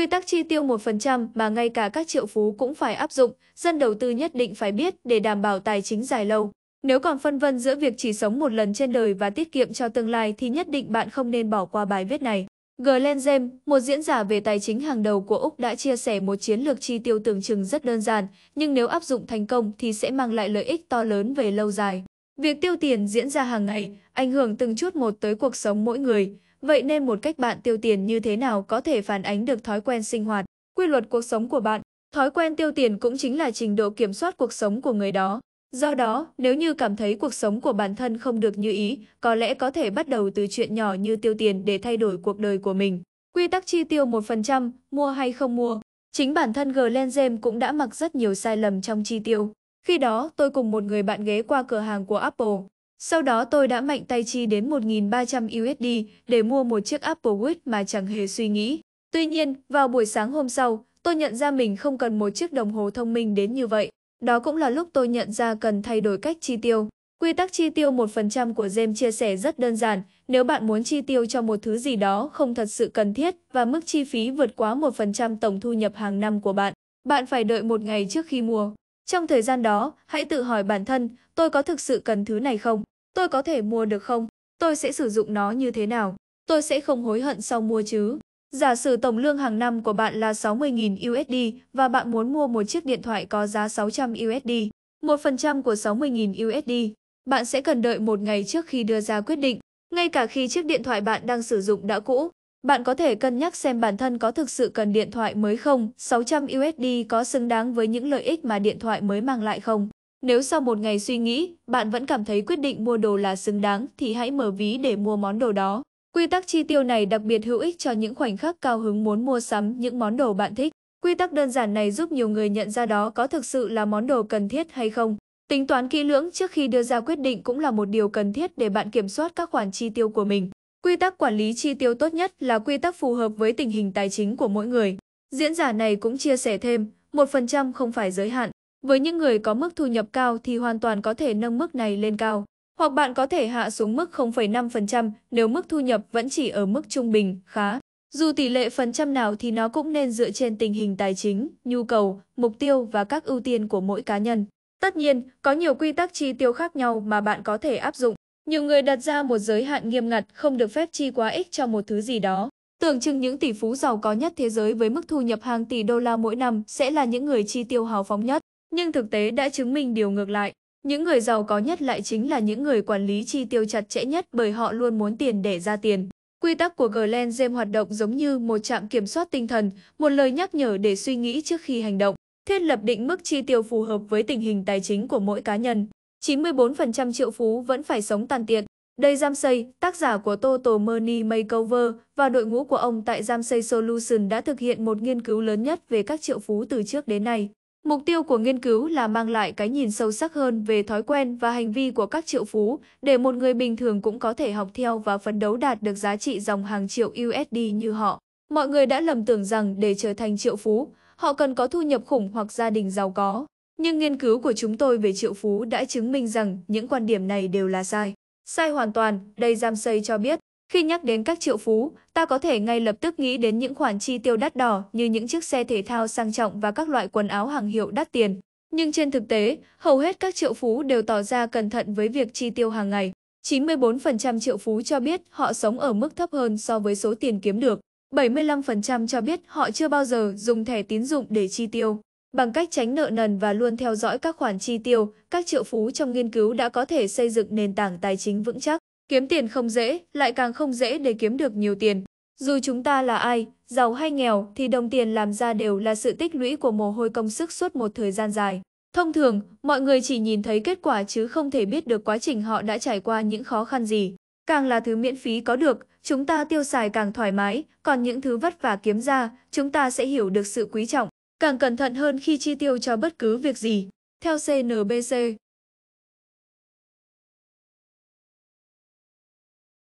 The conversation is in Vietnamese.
Quy tắc chi tiêu 1% mà ngay cả các triệu phú cũng phải áp dụng, dân đầu tư nhất định phải biết để đảm bảo tài chính dài lâu. Nếu còn phân vân giữa việc chỉ sống một lần trên đời và tiết kiệm cho tương lai thì nhất định bạn không nên bỏ qua bài viết này. Glenn James, một diễn giả về tài chính hàng đầu của Úc đã chia sẻ một chiến lược chi tiêu tưởng chừng rất đơn giản, nhưng nếu áp dụng thành công thì sẽ mang lại lợi ích to lớn về lâu dài. Việc tiêu tiền diễn ra hàng ngày, ảnh hưởng từng chút một tới cuộc sống mỗi người, vậy nên một cách bạn tiêu tiền như thế nào có thể phản ánh được thói quen sinh hoạt, quy luật cuộc sống của bạn. Thói quen tiêu tiền cũng chính là trình độ kiểm soát cuộc sống của người đó. Do đó, nếu như cảm thấy cuộc sống của bản thân không được như ý, có lẽ có thể bắt đầu từ chuyện nhỏ như tiêu tiền để thay đổi cuộc đời của mình. Quy tắc chi tiêu 1%, mua hay không mua. Chính bản thân Glenn James cũng đã mặc rất nhiều sai lầm trong chi tiêu. Khi đó, tôi cùng một người bạn ghé qua cửa hàng của Apple. Sau đó tôi đã mạnh tay chi đến 1.300 USD để mua một chiếc Apple Watch mà chẳng hề suy nghĩ. Tuy nhiên, vào buổi sáng hôm sau, tôi nhận ra mình không cần một chiếc đồng hồ thông minh đến như vậy. Đó cũng là lúc tôi nhận ra cần thay đổi cách chi tiêu. Quy tắc chi tiêu 1% của James chia sẻ rất đơn giản, nếu bạn muốn chi tiêu cho một thứ gì đó không thật sự cần thiết và mức chi phí vượt quá 1% tổng thu nhập hàng năm của bạn, bạn phải đợi một ngày trước khi mua. Trong thời gian đó, hãy tự hỏi bản thân, tôi có thực sự cần thứ này không? Tôi có thể mua được không? Tôi sẽ sử dụng nó như thế nào? Tôi sẽ không hối hận sau mua chứ? Giả sử tổng lương hàng năm của bạn là 60.000 USD và bạn muốn mua một chiếc điện thoại có giá 600 USD, 1% của 60.000 USD, bạn sẽ cần đợi một ngày trước khi đưa ra quyết định. Ngay cả khi chiếc điện thoại bạn đang sử dụng đã cũ, bạn có thể cân nhắc xem bản thân có thực sự cần điện thoại mới không, 600 USD có xứng đáng với những lợi ích mà điện thoại mới mang lại không. Nếu sau một ngày suy nghĩ, bạn vẫn cảm thấy quyết định mua đồ là xứng đáng thì hãy mở ví để mua món đồ đó. Quy tắc chi tiêu này đặc biệt hữu ích cho những khoảnh khắc cao hứng muốn mua sắm những món đồ bạn thích. Quy tắc đơn giản này giúp nhiều người nhận ra đó có thực sự là món đồ cần thiết hay không. Tính toán kỹ lưỡng trước khi đưa ra quyết định cũng là một điều cần thiết để bạn kiểm soát các khoản chi tiêu của mình. Quy tắc quản lý chi tiêu tốt nhất là quy tắc phù hợp với tình hình tài chính của mỗi người. Diễn giả này cũng chia sẻ thêm, 1% không phải giới hạn. Với những người có mức thu nhập cao thì hoàn toàn có thể nâng mức này lên cao. Hoặc bạn có thể hạ xuống mức 0,5% nếu mức thu nhập vẫn chỉ ở mức trung bình, khá. Dù tỷ lệ phần trăm nào thì nó cũng nên dựa trên tình hình tài chính, nhu cầu, mục tiêu và các ưu tiên của mỗi cá nhân. Tất nhiên, có nhiều quy tắc chi tiêu khác nhau mà bạn có thể áp dụng. Nhiều người đặt ra một giới hạn nghiêm ngặt không được phép chi quá ích cho một thứ gì đó. Tưởng chừng những tỷ phú giàu có nhất thế giới với mức thu nhập hàng tỷ đô la mỗi năm sẽ là những người chi tiêu hào phóng nhất, nhưng thực tế đã chứng minh điều ngược lại. Những người giàu có nhất lại chính là những người quản lý chi tiêu chặt chẽ nhất bởi họ luôn muốn tiền để ra tiền. Quy tắc của Glenn James hoạt động giống như một trạm kiểm soát tinh thần, một lời nhắc nhở để suy nghĩ trước khi hành động, thiết lập định mức chi tiêu phù hợp với tình hình tài chính của mỗi cá nhân. 94% triệu phú vẫn phải sống tàn tiệt. Đây Giam tác giả của Total Money Makeover và đội ngũ của ông tại Giam Xây Solution đã thực hiện một nghiên cứu lớn nhất về các triệu phú từ trước đến nay. Mục tiêu của nghiên cứu là mang lại cái nhìn sâu sắc hơn về thói quen và hành vi của các triệu phú để một người bình thường cũng có thể học theo và phấn đấu đạt được giá trị dòng hàng triệu USD như họ. Mọi người đã lầm tưởng rằng để trở thành triệu phú, họ cần có thu nhập khủng hoặc gia đình giàu có. Nhưng nghiên cứu của chúng tôi về triệu phú đã chứng minh rằng những quan điểm này đều là sai. Sai hoàn toàn, đây Giam cho biết. Khi nhắc đến các triệu phú, ta có thể ngay lập tức nghĩ đến những khoản chi tiêu đắt đỏ như những chiếc xe thể thao sang trọng và các loại quần áo hàng hiệu đắt tiền. Nhưng trên thực tế, hầu hết các triệu phú đều tỏ ra cẩn thận với việc chi tiêu hàng ngày. 94% triệu phú cho biết họ sống ở mức thấp hơn so với số tiền kiếm được. 75% cho biết họ chưa bao giờ dùng thẻ tín dụng để chi tiêu. Bằng cách tránh nợ nần và luôn theo dõi các khoản chi tiêu, các triệu phú trong nghiên cứu đã có thể xây dựng nền tảng tài chính vững chắc. Kiếm tiền không dễ, lại càng không dễ để kiếm được nhiều tiền. Dù chúng ta là ai, giàu hay nghèo thì đồng tiền làm ra đều là sự tích lũy của mồ hôi công sức suốt một thời gian dài. Thông thường, mọi người chỉ nhìn thấy kết quả chứ không thể biết được quá trình họ đã trải qua những khó khăn gì. Càng là thứ miễn phí có được, chúng ta tiêu xài càng thoải mái, còn những thứ vất vả kiếm ra, chúng ta sẽ hiểu được sự quý trọng càng cẩn thận hơn khi chi tiêu cho bất cứ việc gì. Theo CNBC,